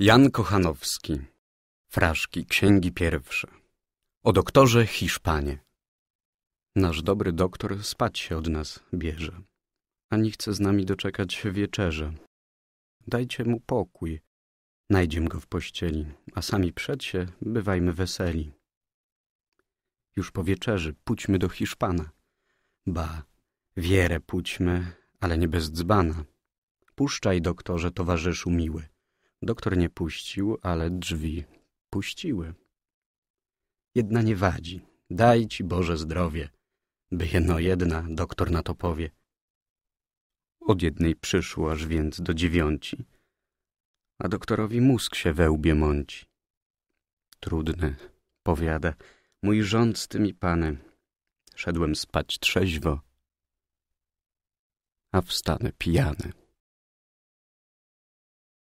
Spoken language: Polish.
Jan Kochanowski Fraszki, księgi pierwsze O doktorze Hiszpanie Nasz dobry doktor spać się od nas bierze, ani chce z nami doczekać wieczerze. Dajcie mu pokój, najdziem go w pościeli, a sami przed się bywajmy weseli. Już po wieczerzy pójdźmy do Hiszpana. Ba, wierę pójdźmy, ale nie bez dzbana. Puszczaj, doktorze, towarzyszu miły – Doktor nie puścił, ale drzwi puściły. Jedna nie wadzi. Daj ci Boże zdrowie. By jedno jedna, doktor na to powie. Od jednej przyszło aż więc do dziewiąci, a doktorowi mózg się we łbie mąci. Trudne, powiada, mój rząd z tymi panem. Szedłem spać trzeźwo, a wstanę pijany.